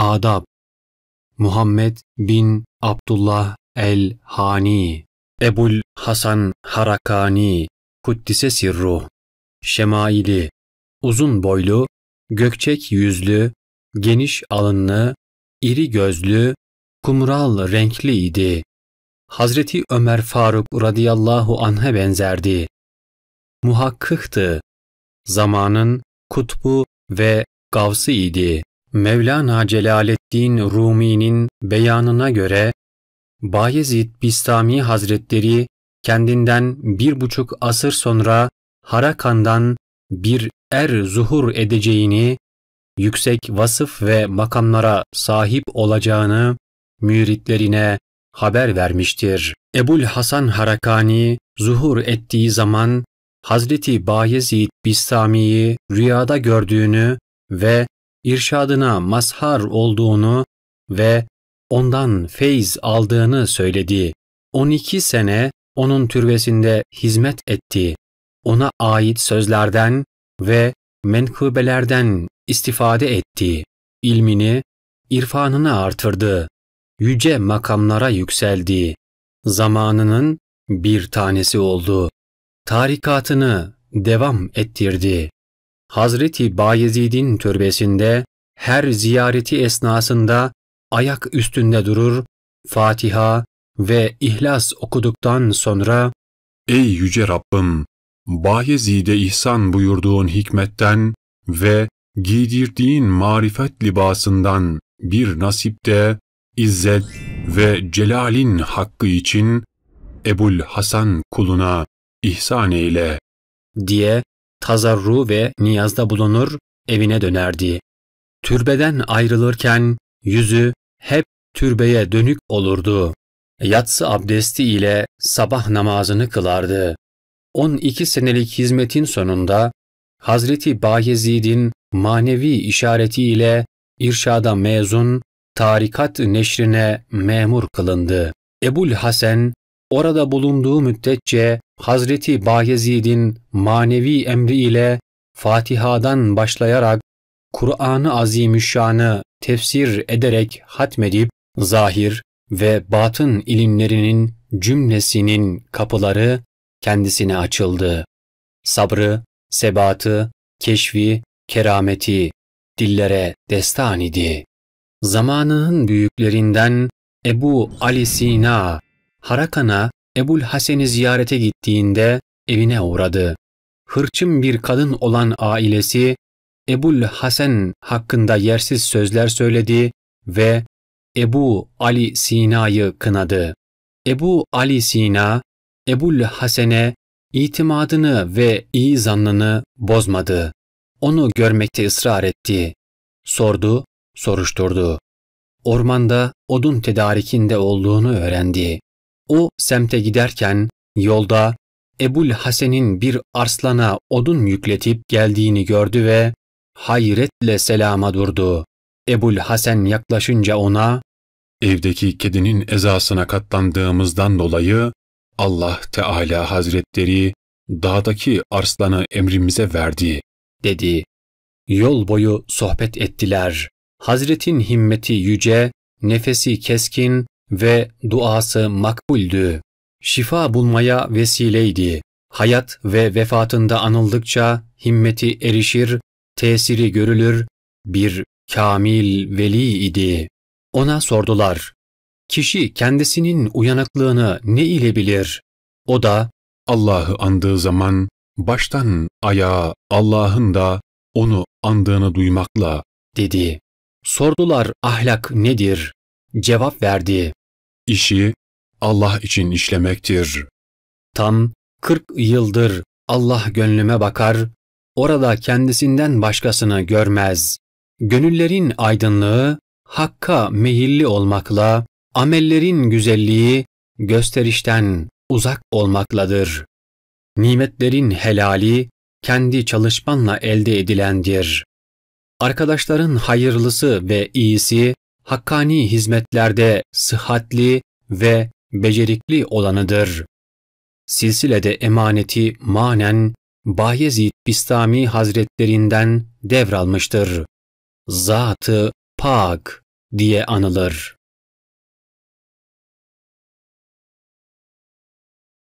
Adab Muhammed bin Abdullah el-Hani Ebul Hasan Harakani Kuddise Sirru, Şemaili Uzun boylu, gökçek yüzlü, geniş alınlı, iri gözlü, kumral renkli idi. Hazreti Ömer Faruk radıyallahu anh'a benzerdi. Muhakkıktı. Zamanın kutbu ve gavsı idi. Mevlana Celaleddin Rumi'nin beyanına göre Bayezid Bistami Hazretleri kendinden bir buçuk asır sonra Harakan'dan bir er zuhur edeceğini, yüksek vasıf ve makamlara sahip olacağını müritlerine haber vermiştir. Ebul Hasan Harakani zuhur ettiği zaman Hazreti Bayezid Bistami'yi rüyada gördüğünü ve irşadına mazhar olduğunu ve ondan feyz aldığını söyledi. 12 sene onun türbesinde hizmet etti. Ona ait sözlerden ve menkıbelerden istifade etti. İlmini, irfanını artırdı. Yüce makamlara yükseldi. Zamanının bir tanesi oldu. Tarikatını devam ettirdi. Hazreti Bayezid'in türbesinde her ziyareti esnasında ayak üstünde durur, Fatiha ve İhlas okuduktan sonra Ey Yüce Rabbim! Bayezid'e ihsan buyurduğun hikmetten ve giydirdiğin marifet libasından bir nasipte izzet ve celalin hakkı için Ebul Hasan kuluna ihsan eyle diye tazarru ve niyazda bulunur, evine dönerdi. Türbeden ayrılırken yüzü hep türbeye dönük olurdu. Yatsı abdesti ile sabah namazını kılardı. 12 senelik hizmetin sonunda Hazreti Bayezid'in manevi işareti ile irşada mezun, tarikat neşrine memur kılındı. Ebul Hasan orada bulunduğu müddetçe Hazreti Bayezid'in manevi emri ile Fatiha'dan başlayarak Kur'an-ı Azimüşşan'ı tefsir ederek hatmedip zahir ve batın ilimlerinin cümlesinin kapıları kendisine açıldı. Sabrı, sebatı, keşfi, kerameti dillere destan idi. Zamanının büyüklerinden Ebu Ali Sina, Harakan'a Ebul Hasen'i ziyarete gittiğinde evine uğradı. Hırçın bir kadın olan ailesi Ebul Hasen hakkında yersiz sözler söyledi ve Ebu Ali Sina'yı kınadı. Ebu Ali Sina, Ebul Hasen'e itimadını ve iyi zannını bozmadı. Onu görmekte ısrar etti. Sordu, soruşturdu. Ormanda odun tedarikinde olduğunu öğrendi. O semte giderken yolda Ebul Hasen'in bir arslana odun yükletip geldiğini gördü ve hayretle selama durdu. Ebul Hasen yaklaşınca ona, Evdeki kedinin ezasına katlandığımızdan dolayı Allah Teala Hazretleri dağdaki arslanı emrimize verdi, dedi. Yol boyu sohbet ettiler. Hazretin himmeti yüce, nefesi keskin, ve duası makbuldü. Şifa bulmaya vesileydi. Hayat ve vefatında anıldıkça himmeti erişir, tesiri görülür, bir kamil veli idi. Ona sordular, kişi kendisinin uyanıklığını ne ile bilir? O da, Allah'ı andığı zaman baştan ayağa Allah'ın da onu andığını duymakla dedi. Sordular ahlak nedir? Cevap verdi işi Allah için işlemektir. Tam 40 yıldır Allah gönlüme bakar, orada kendisinden başkasını görmez. Gönüllerin aydınlığı, hakka meyilli olmakla, amellerin güzelliği, gösterişten uzak olmakladır. Nimetlerin helali, kendi çalışmanla elde edilendir. Arkadaşların hayırlısı ve iyisi, hakkani hizmetlerde sıhhatli ve becerikli olanıdır. Silsilede emaneti manen Bayezid Bistami Hazretlerinden devralmıştır. Zatı pak diye anılır.